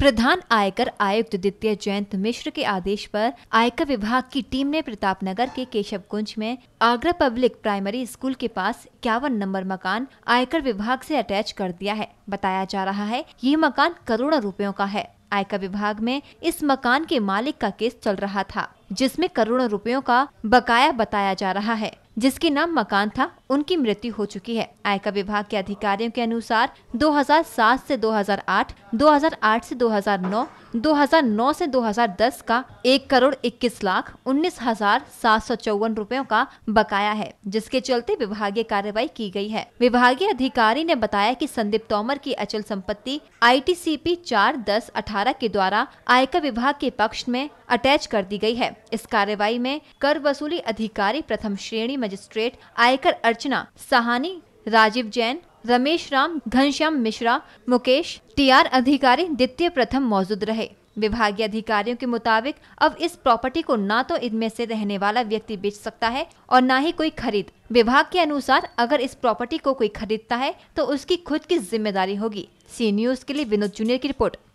प्रधान आयकर आयुक्त द्वितीय जयंत मिश्र के आदेश पर आयकर विभाग की टीम ने प्रताप नगर के केशव कुंज में आगरा पब्लिक प्राइमरी स्कूल के पास इक्यावन नंबर मकान आयकर विभाग से अटैच कर दिया है बताया जा रहा है ये मकान करोड़ों रुपयों का है आयकर विभाग में इस मकान के मालिक का केस चल रहा था जिसमें करोड़ों रुपयों का बकाया बताया जा रहा है जिसके नाम मकान था उनकी मृत्यु हो चुकी है आयकर विभाग के अधिकारियों के अनुसार 2007 से 2008, 2008 से 2009, 2009 से 2010 का एक करोड़ इक्कीस लाख उन्नीस हजार सात सौ चौवन रूपयों का बकाया है जिसके चलते विभागीय कार्रवाई की गई है विभागीय अधिकारी ने बताया कि संदीप तोमर की अचल संपत्ति आई टी सी पी चार दस अठारह के द्वारा आयकर विभाग के पक्ष में अटैच कर दी गई है इस कार्यवाही में कर वसूली अधिकारी प्रथम श्रेणी मजिस्ट्रेट आयकर अर्चना सहानी राजीव जैन रमेश राम घनश्याम मिश्रा मुकेश टीआर अधिकारी द्वितीय प्रथम मौजूद रहे विभागीय अधिकारियों के मुताबिक अब इस प्रॉपर्टी को ना तो इनमें से रहने वाला व्यक्ति बेच सकता है और ना ही कोई खरीद विभाग के अनुसार अगर इस प्रॉपर्टी को कोई खरीदता है तो उसकी खुद की जिम्मेदारी होगी सी न्यूज के लिए विनोद जूनियर की रिपोर्ट